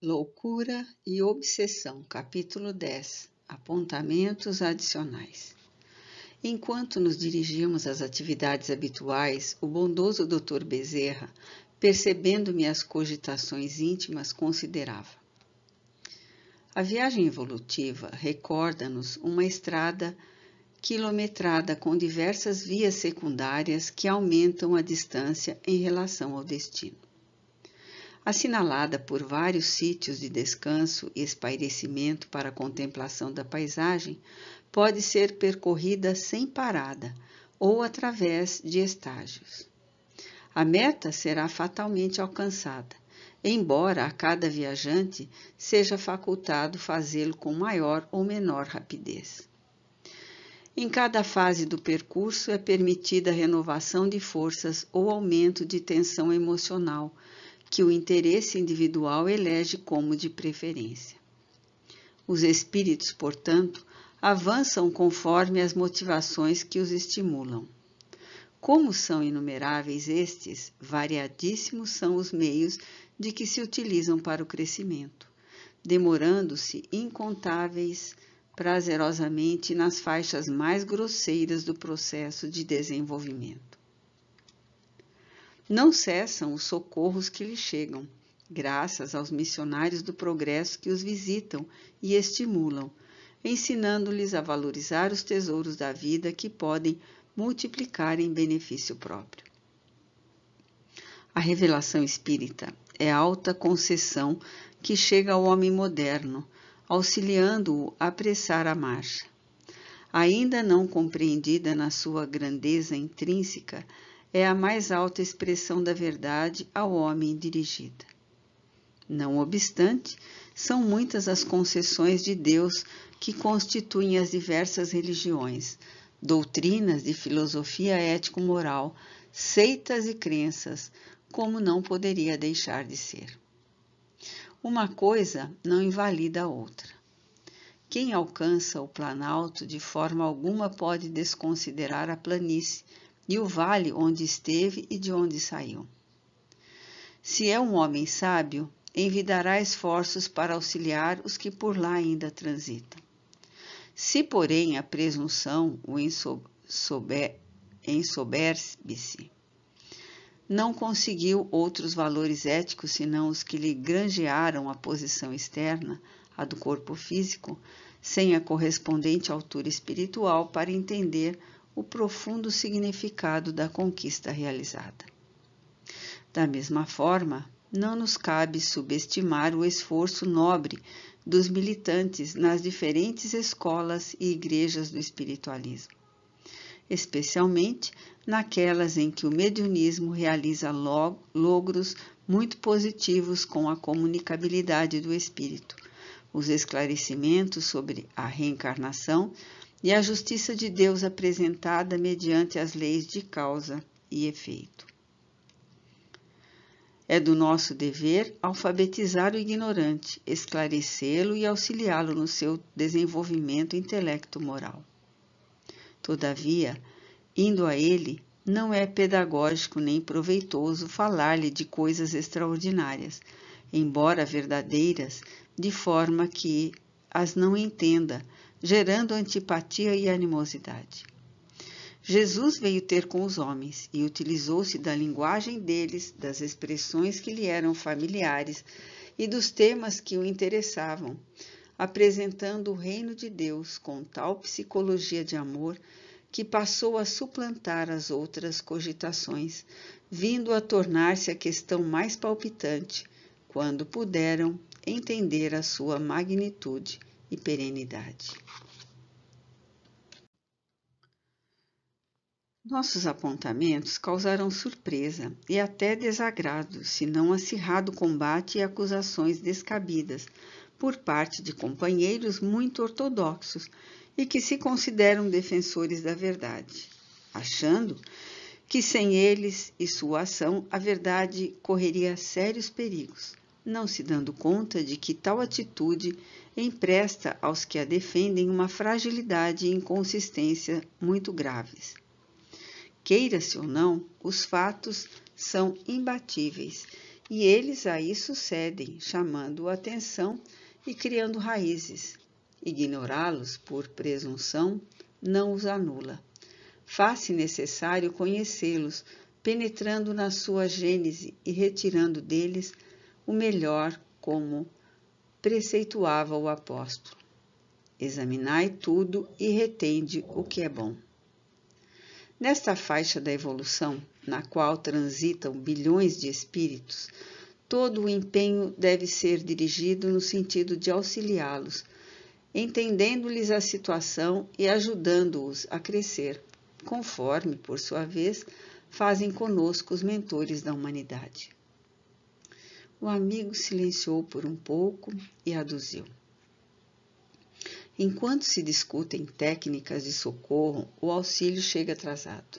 Loucura e Obsessão, capítulo 10 Apontamentos adicionais. Enquanto nos dirigíamos às atividades habituais, o bondoso Dr. Bezerra, percebendo-me as cogitações íntimas, considerava. A viagem evolutiva recorda-nos uma estrada quilometrada com diversas vias secundárias que aumentam a distância em relação ao destino assinalada por vários sítios de descanso e espairecimento para a contemplação da paisagem, pode ser percorrida sem parada ou através de estágios. A meta será fatalmente alcançada, embora a cada viajante seja facultado fazê-lo com maior ou menor rapidez. Em cada fase do percurso é permitida a renovação de forças ou aumento de tensão emocional, que o interesse individual elege como de preferência. Os espíritos, portanto, avançam conforme as motivações que os estimulam. Como são inumeráveis estes, variadíssimos são os meios de que se utilizam para o crescimento, demorando-se incontáveis prazerosamente nas faixas mais grosseiras do processo de desenvolvimento. Não cessam os socorros que lhe chegam, graças aos missionários do progresso que os visitam e estimulam, ensinando-lhes a valorizar os tesouros da vida que podem multiplicar em benefício próprio. A revelação espírita é alta concessão que chega ao homem moderno, auxiliando-o a apressar a marcha. Ainda não compreendida na sua grandeza intrínseca, é a mais alta expressão da verdade ao homem dirigida. Não obstante, são muitas as concessões de Deus que constituem as diversas religiões, doutrinas de filosofia ético-moral, seitas e crenças, como não poderia deixar de ser. Uma coisa não invalida a outra. Quem alcança o planalto de forma alguma pode desconsiderar a planície, e o vale onde esteve e de onde saiu. Se é um homem sábio, envidará esforços para auxiliar os que por lá ainda transitam. Se, porém, a presunção o ensoberbe-se, não conseguiu outros valores éticos senão os que lhe granjearam a posição externa, a do corpo físico, sem a correspondente altura espiritual para entender o profundo significado da conquista realizada. Da mesma forma, não nos cabe subestimar o esforço nobre dos militantes nas diferentes escolas e igrejas do espiritualismo, especialmente naquelas em que o mediunismo realiza logros muito positivos com a comunicabilidade do espírito, os esclarecimentos sobre a reencarnação e a justiça de Deus apresentada mediante as leis de causa e efeito. É do nosso dever alfabetizar o ignorante, esclarecê-lo e auxiliá-lo no seu desenvolvimento intelecto-moral. Todavia, indo a ele, não é pedagógico nem proveitoso falar-lhe de coisas extraordinárias, embora verdadeiras, de forma que as não entenda, gerando antipatia e animosidade. Jesus veio ter com os homens e utilizou-se da linguagem deles, das expressões que lhe eram familiares e dos temas que o interessavam, apresentando o reino de Deus com tal psicologia de amor que passou a suplantar as outras cogitações, vindo a tornar-se a questão mais palpitante, quando puderam entender a sua magnitude e perenidade. Nossos apontamentos causaram surpresa e até desagrado, se não acirrado combate e acusações descabidas por parte de companheiros muito ortodoxos e que se consideram defensores da verdade, achando que sem eles e sua ação a verdade correria sérios perigos, não se dando conta de que tal atitude empresta aos que a defendem uma fragilidade e inconsistência muito graves. Queira-se ou não, os fatos são imbatíveis e eles aí sucedem, chamando a atenção e criando raízes. Ignorá-los por presunção não os anula. Faz-se necessário conhecê-los, penetrando na sua gênese e retirando deles o melhor como preceituava o apóstolo: Examinai tudo e retende o que é bom. Nesta faixa da evolução, na qual transitam bilhões de espíritos, todo o empenho deve ser dirigido no sentido de auxiliá-los, entendendo-lhes a situação e ajudando-os a crescer, conforme, por sua vez, fazem conosco os mentores da humanidade. O amigo silenciou por um pouco e aduziu. Enquanto se discutem técnicas de socorro, o auxílio chega atrasado.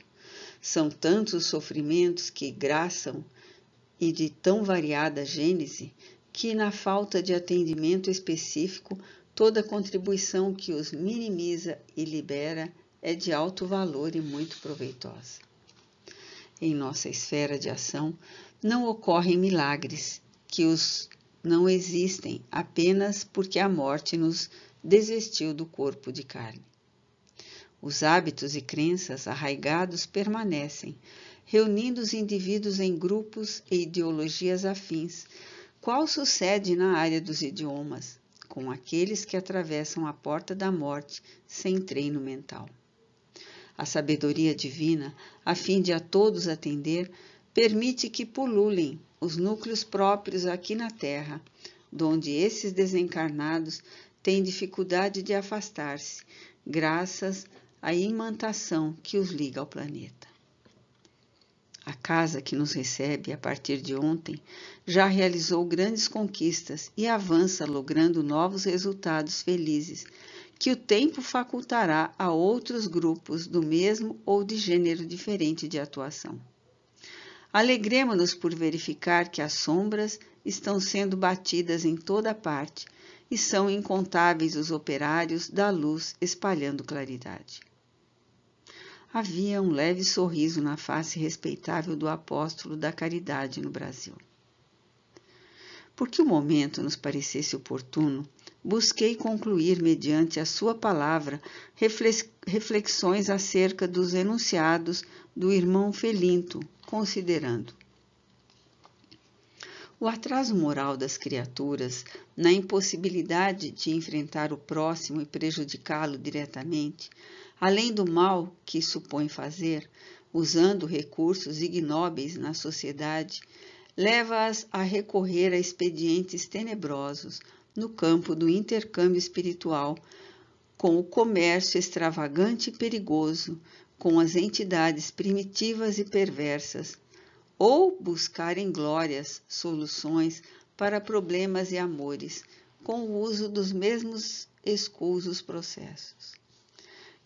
São tantos os sofrimentos que graçam e de tão variada gênese que, na falta de atendimento específico, toda contribuição que os minimiza e libera é de alto valor e muito proveitosa. Em nossa esfera de ação não ocorrem milagres, que os não existem apenas porque a morte nos desvestiu do corpo de carne. Os hábitos e crenças arraigados permanecem, reunindo os indivíduos em grupos e ideologias afins, qual sucede na área dos idiomas, com aqueles que atravessam a porta da morte sem treino mental. A sabedoria divina, a fim de a todos atender, permite que pululem os núcleos próprios aqui na Terra, donde esses desencarnados têm dificuldade de afastar-se, graças à imantação que os liga ao planeta. A casa que nos recebe a partir de ontem já realizou grandes conquistas e avança logrando novos resultados felizes, que o tempo facultará a outros grupos do mesmo ou de gênero diferente de atuação. Alegremos-nos por verificar que as sombras estão sendo batidas em toda parte e são incontáveis os operários da luz espalhando claridade. Havia um leve sorriso na face respeitável do apóstolo da caridade no Brasil. Porque o momento nos parecesse oportuno, busquei concluir, mediante a Sua palavra, reflexões acerca dos enunciados do irmão Felinto, considerando. O atraso moral das criaturas, na impossibilidade de enfrentar o próximo e prejudicá-lo diretamente, além do mal que supõe fazer, usando recursos ignóbeis na sociedade, leva-as a recorrer a expedientes tenebrosos, no campo do intercâmbio espiritual, com o comércio extravagante e perigoso, com as entidades primitivas e perversas, ou buscarem glórias, soluções para problemas e amores, com o uso dos mesmos escusos processos.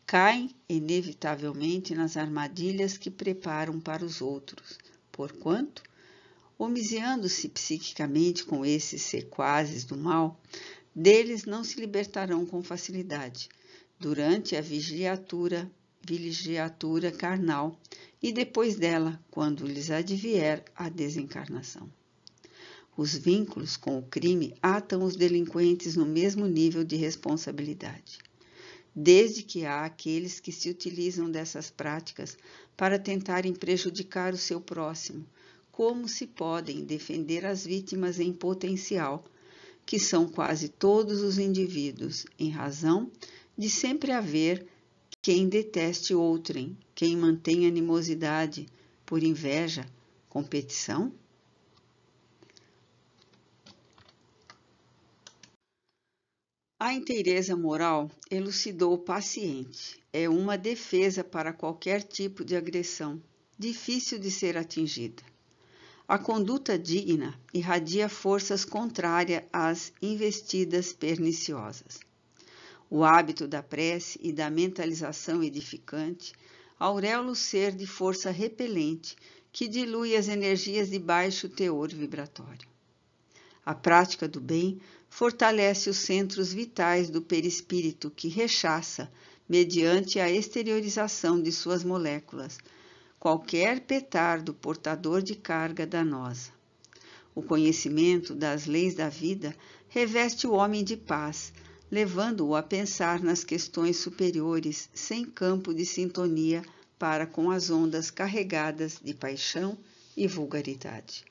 Caem, inevitavelmente, nas armadilhas que preparam para os outros, porquanto homizeando-se psiquicamente com esses sequazes do mal, deles não se libertarão com facilidade durante a vigiatura, vigiatura carnal e depois dela, quando lhes advier a desencarnação. Os vínculos com o crime atam os delinquentes no mesmo nível de responsabilidade, desde que há aqueles que se utilizam dessas práticas para tentarem prejudicar o seu próximo como se podem defender as vítimas em potencial, que são quase todos os indivíduos, em razão de sempre haver quem deteste outrem, quem mantém animosidade por inveja, competição? A inteireza moral elucidou o paciente. É uma defesa para qualquer tipo de agressão, difícil de ser atingida. A conduta digna irradia forças contrárias às investidas perniciosas. O hábito da prece e da mentalização edificante auréola o ser de força repelente que dilui as energias de baixo teor vibratório. A prática do bem fortalece os centros vitais do perispírito que rechaça, mediante a exteriorização de suas moléculas, qualquer petardo portador de carga danosa. O conhecimento das leis da vida reveste o homem de paz, levando-o a pensar nas questões superiores sem campo de sintonia para com as ondas carregadas de paixão e vulgaridade.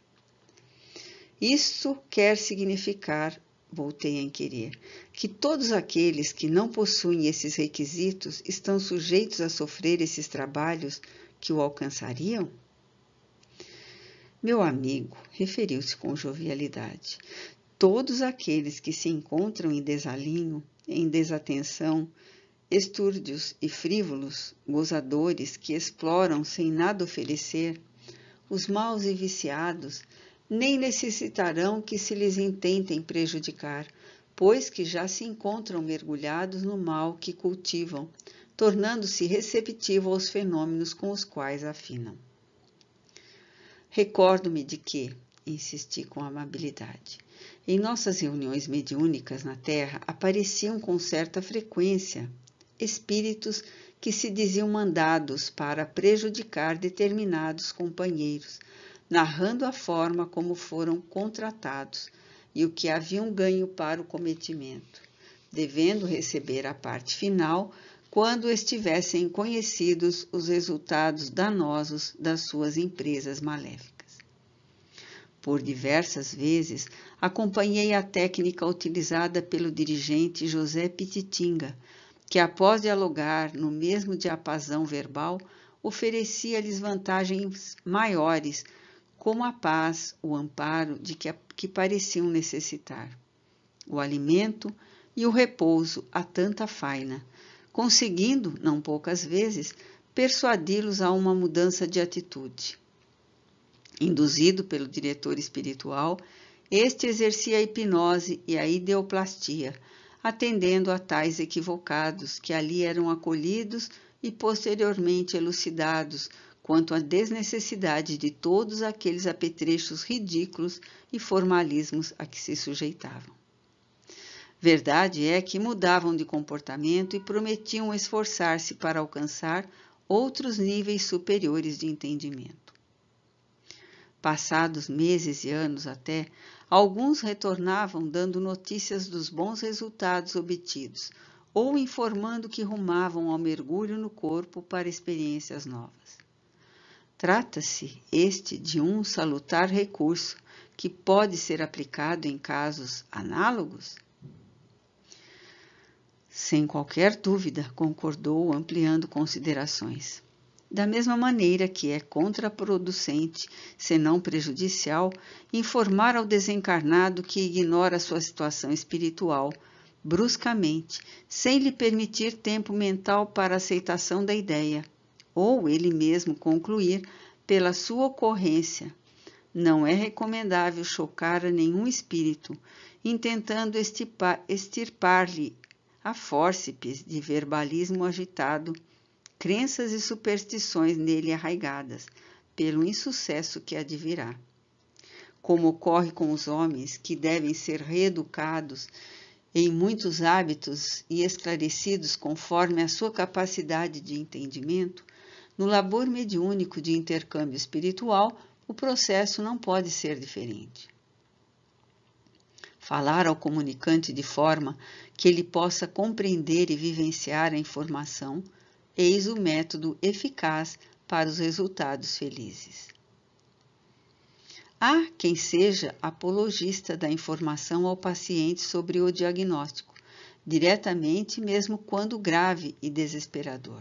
Isso quer significar, voltei a inquirir, que todos aqueles que não possuem esses requisitos estão sujeitos a sofrer esses trabalhos que o alcançariam? Meu amigo referiu-se com jovialidade. Todos aqueles que se encontram em desalinho, em desatenção, estúrdios e frívolos, gozadores que exploram sem nada oferecer, os maus e viciados, nem necessitarão que se lhes intentem prejudicar, pois que já se encontram mergulhados no mal que cultivam, tornando-se receptivo aos fenômenos com os quais afinam. Recordo-me de que, insisti com amabilidade, em nossas reuniões mediúnicas na Terra apareciam com certa frequência espíritos que se diziam mandados para prejudicar determinados companheiros, narrando a forma como foram contratados e o que haviam ganho para o cometimento, devendo receber a parte final quando estivessem conhecidos os resultados danosos das suas empresas maléficas. Por diversas vezes acompanhei a técnica utilizada pelo dirigente José Pititinga, que após dialogar no mesmo diapasão verbal, oferecia-lhes vantagens maiores, como a paz, o amparo de que, que pareciam necessitar, o alimento e o repouso a tanta faina, conseguindo, não poucas vezes, persuadi-los a uma mudança de atitude. Induzido pelo diretor espiritual, este exercia a hipnose e a ideoplastia, atendendo a tais equivocados que ali eram acolhidos e posteriormente elucidados quanto à desnecessidade de todos aqueles apetrechos ridículos e formalismos a que se sujeitavam. Verdade é que mudavam de comportamento e prometiam esforçar-se para alcançar outros níveis superiores de entendimento. Passados meses e anos até, alguns retornavam dando notícias dos bons resultados obtidos ou informando que rumavam ao mergulho no corpo para experiências novas. Trata-se este de um salutar recurso que pode ser aplicado em casos análogos? Sem qualquer dúvida, concordou, ampliando considerações. Da mesma maneira que é contraproducente, se não prejudicial, informar ao desencarnado que ignora sua situação espiritual, bruscamente, sem lhe permitir tempo mental para aceitação da ideia, ou ele mesmo concluir pela sua ocorrência. Não é recomendável chocar a nenhum espírito, intentando extirpar-lhe a fórceps de verbalismo agitado, crenças e superstições nele arraigadas, pelo insucesso que advirá. Como ocorre com os homens que devem ser reeducados em muitos hábitos e esclarecidos conforme a sua capacidade de entendimento, no labor mediúnico de intercâmbio espiritual, o processo não pode ser diferente falar ao comunicante de forma que ele possa compreender e vivenciar a informação, eis o método eficaz para os resultados felizes. Há quem seja apologista da informação ao paciente sobre o diagnóstico, diretamente mesmo quando grave e desesperador.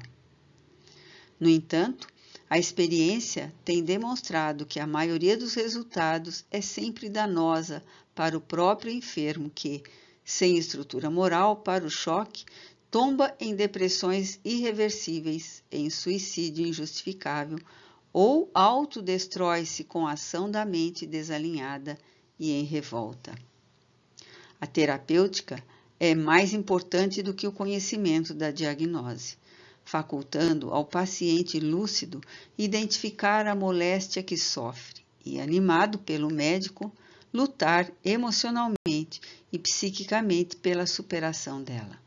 No entanto, a experiência tem demonstrado que a maioria dos resultados é sempre danosa para o próprio enfermo que, sem estrutura moral para o choque, tomba em depressões irreversíveis, em suicídio injustificável ou autodestrói-se com a ação da mente desalinhada e em revolta. A terapêutica é mais importante do que o conhecimento da diagnose facultando ao paciente lúcido identificar a moléstia que sofre e, animado pelo médico, lutar emocionalmente e psiquicamente pela superação dela.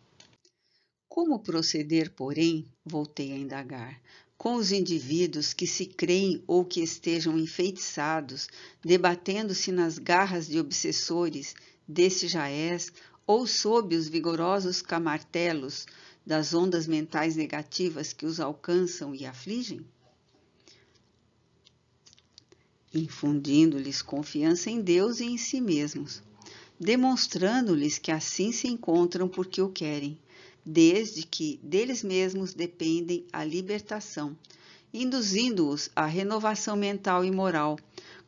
Como proceder, porém, voltei a indagar, com os indivíduos que se creem ou que estejam enfeitiçados, debatendo-se nas garras de obsessores desse jaez ou sob os vigorosos camartelos das ondas mentais negativas que os alcançam e afligem? Infundindo-lhes confiança em Deus e em si mesmos, demonstrando-lhes que assim se encontram porque o querem, desde que deles mesmos dependem a libertação, induzindo-os à renovação mental e moral,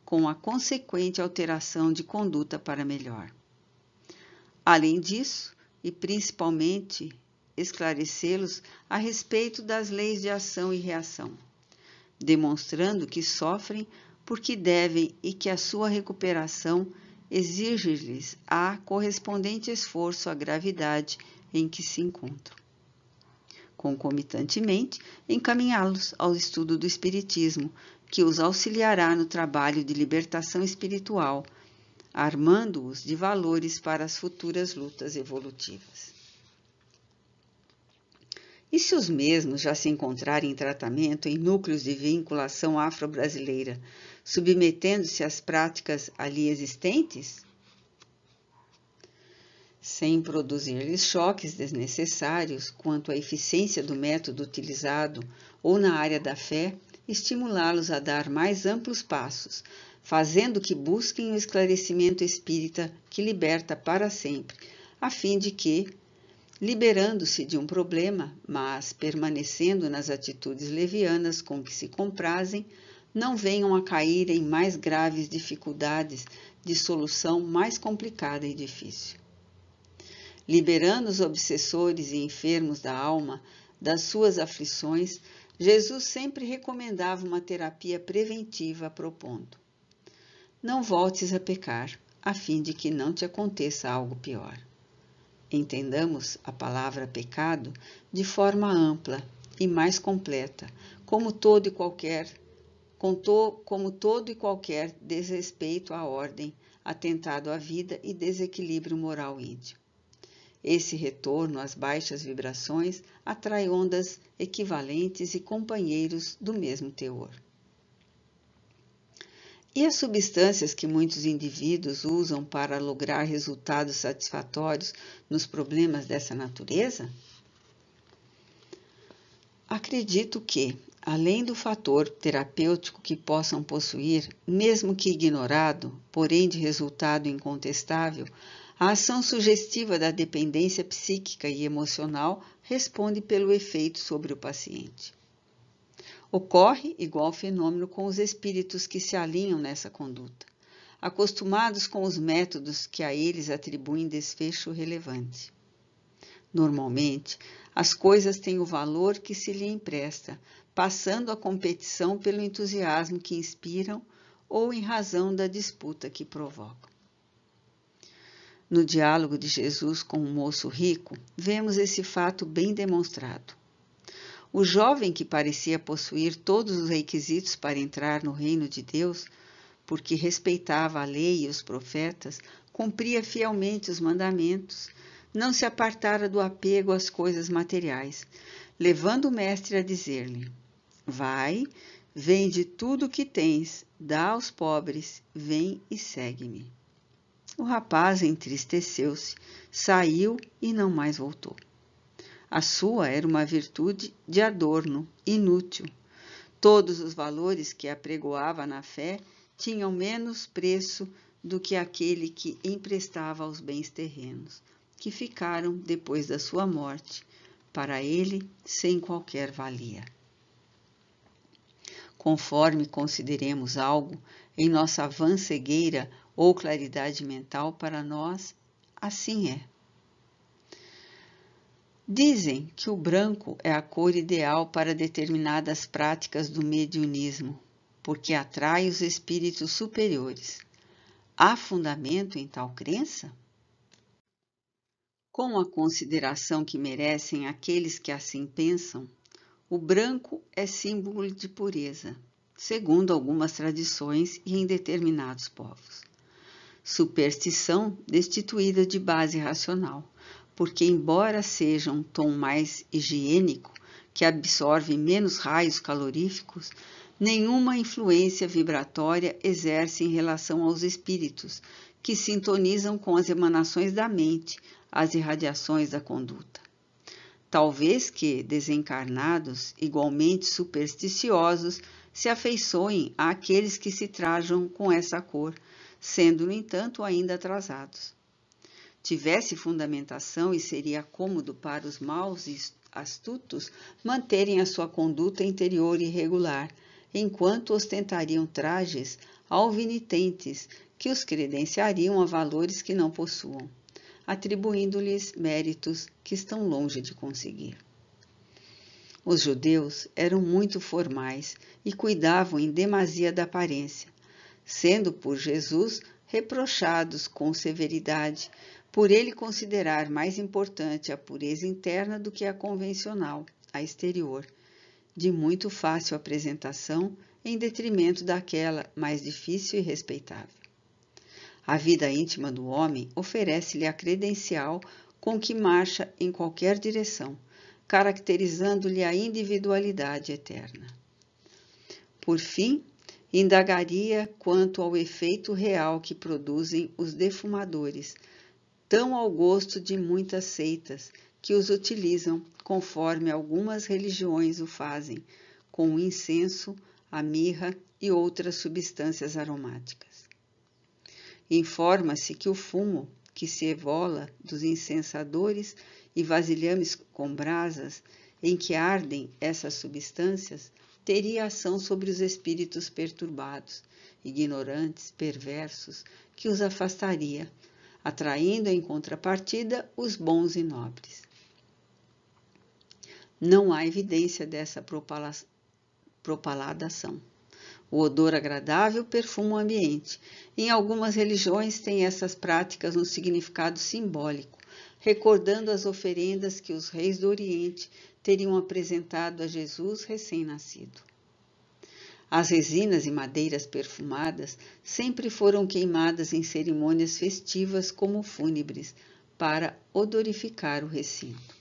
com a consequente alteração de conduta para melhor. Além disso, e principalmente, esclarecê-los a respeito das leis de ação e reação, demonstrando que sofrem porque devem e que a sua recuperação exige-lhes a correspondente esforço à gravidade em que se encontram. Concomitantemente, encaminhá-los ao estudo do Espiritismo, que os auxiliará no trabalho de libertação espiritual armando-os de valores para as futuras lutas evolutivas. E se os mesmos já se encontrarem em tratamento em núcleos de vinculação afro-brasileira, submetendo-se às práticas ali existentes? Sem produzir-lhes choques desnecessários quanto à eficiência do método utilizado ou na área da fé, estimulá-los a dar mais amplos passos fazendo que busquem o esclarecimento espírita que liberta para sempre, a fim de que, liberando-se de um problema, mas permanecendo nas atitudes levianas com que se comprazem, não venham a cair em mais graves dificuldades de solução mais complicada e difícil. Liberando os obsessores e enfermos da alma das suas aflições, Jesus sempre recomendava uma terapia preventiva propondo não voltes a pecar, a fim de que não te aconteça algo pior. Entendamos a palavra pecado de forma ampla e mais completa, como todo e qualquer contou como todo e qualquer desrespeito à ordem, atentado à vida e desequilíbrio moral índio. Esse retorno às baixas vibrações atrai ondas equivalentes e companheiros do mesmo teor. E as substâncias que muitos indivíduos usam para lograr resultados satisfatórios nos problemas dessa natureza? Acredito que, além do fator terapêutico que possam possuir, mesmo que ignorado, porém de resultado incontestável, a ação sugestiva da dependência psíquica e emocional responde pelo efeito sobre o paciente. Ocorre igual fenômeno com os espíritos que se alinham nessa conduta, acostumados com os métodos que a eles atribuem desfecho relevante. Normalmente, as coisas têm o valor que se lhe empresta, passando a competição pelo entusiasmo que inspiram ou em razão da disputa que provocam. No diálogo de Jesus com um moço rico, vemos esse fato bem demonstrado. O jovem que parecia possuir todos os requisitos para entrar no reino de Deus, porque respeitava a lei e os profetas, cumpria fielmente os mandamentos, não se apartara do apego às coisas materiais, levando o mestre a dizer-lhe: Vai, vende tudo o que tens, dá aos pobres, vem e segue-me. O rapaz entristeceu-se, saiu e não mais voltou. A sua era uma virtude de adorno, inútil. Todos os valores que apregoava na fé tinham menos preço do que aquele que emprestava aos bens terrenos, que ficaram depois da sua morte, para ele sem qualquer valia. Conforme consideremos algo, em nossa vã cegueira ou claridade mental para nós, assim é. Dizem que o branco é a cor ideal para determinadas práticas do mediunismo, porque atrai os espíritos superiores. Há fundamento em tal crença? Com a consideração que merecem aqueles que assim pensam, o branco é símbolo de pureza, segundo algumas tradições e em determinados povos. Superstição destituída de base racional porque, embora seja um tom mais higiênico, que absorve menos raios caloríficos, nenhuma influência vibratória exerce em relação aos espíritos, que sintonizam com as emanações da mente, as irradiações da conduta. Talvez que desencarnados, igualmente supersticiosos, se afeiçoem àqueles que se trajam com essa cor, sendo, no entanto, ainda atrasados tivesse fundamentação e seria cômodo para os maus e astutos manterem a sua conduta interior irregular, enquanto ostentariam trajes alvinitentes que os credenciariam a valores que não possuam, atribuindo-lhes méritos que estão longe de conseguir. Os judeus eram muito formais e cuidavam em demasia da aparência, sendo por Jesus reprochados com severidade por ele considerar mais importante a pureza interna do que a convencional, a exterior, de muito fácil apresentação em detrimento daquela mais difícil e respeitável. A vida íntima do homem oferece-lhe a credencial com que marcha em qualquer direção, caracterizando-lhe a individualidade eterna. Por fim, indagaria quanto ao efeito real que produzem os defumadores tão ao gosto de muitas seitas que os utilizam, conforme algumas religiões o fazem, com o incenso, a mirra e outras substâncias aromáticas. Informa-se que o fumo que se evola dos incensadores e vasilhames com brasas em que ardem essas substâncias teria ação sobre os espíritos perturbados, ignorantes, perversos, que os afastaria atraindo em contrapartida os bons e nobres. Não há evidência dessa propaladação. O odor agradável perfuma o ambiente. Em algumas religiões tem essas práticas um significado simbólico, recordando as oferendas que os reis do Oriente teriam apresentado a Jesus recém-nascido. As resinas e madeiras perfumadas sempre foram queimadas em cerimônias festivas como fúnebres, para odorificar o recinto.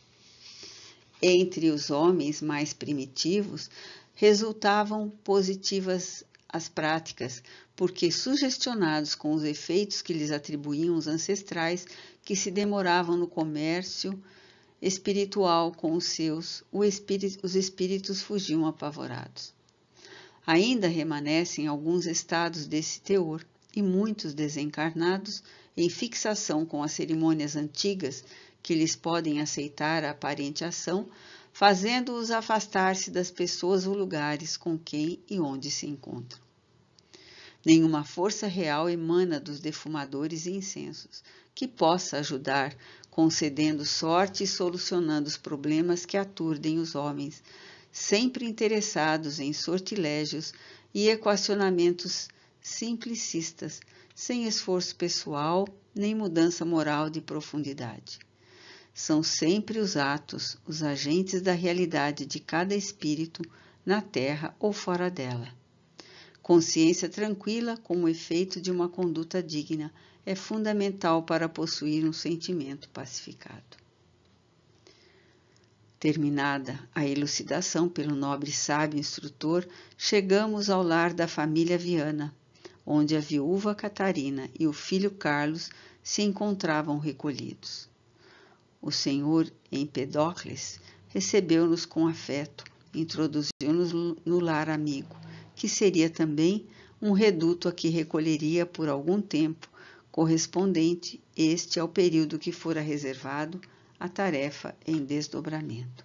Entre os homens mais primitivos, resultavam positivas as práticas, porque sugestionados com os efeitos que lhes atribuíam os ancestrais que se demoravam no comércio espiritual com os seus, os espíritos fugiam apavorados. Ainda remanescem alguns estados desse teor e muitos desencarnados em fixação com as cerimônias antigas que lhes podem aceitar a aparente ação, fazendo-os afastar-se das pessoas ou lugares com quem e onde se encontram. Nenhuma força real emana dos defumadores e incensos que possa ajudar, concedendo sorte e solucionando os problemas que aturdem os homens, sempre interessados em sortilégios e equacionamentos simplicistas, sem esforço pessoal nem mudança moral de profundidade. São sempre os atos, os agentes da realidade de cada espírito, na terra ou fora dela. Consciência tranquila, como efeito de uma conduta digna, é fundamental para possuir um sentimento pacificado. Terminada a elucidação pelo nobre sábio instrutor, chegamos ao lar da família Viana, onde a viúva Catarina e o filho Carlos se encontravam recolhidos. O senhor Empedocles recebeu-nos com afeto, introduziu-nos no lar amigo, que seria também um reduto a que recolheria por algum tempo, correspondente este ao período que fora reservado a tarefa em desdobramento.